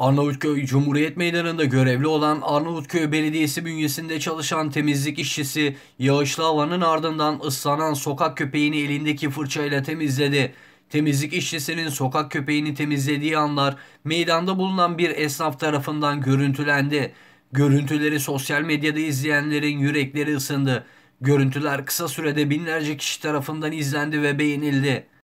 Arnavutköy Cumhuriyet Meydanı'nda görevli olan Arnavutköy Belediyesi bünyesinde çalışan temizlik işçisi yağışlı havanın ardından ıslanan sokak köpeğini elindeki fırçayla temizledi. Temizlik işçisinin sokak köpeğini temizlediği anlar meydanda bulunan bir esnaf tarafından görüntülendi. Görüntüleri sosyal medyada izleyenlerin yürekleri ısındı. Görüntüler kısa sürede binlerce kişi tarafından izlendi ve beğenildi.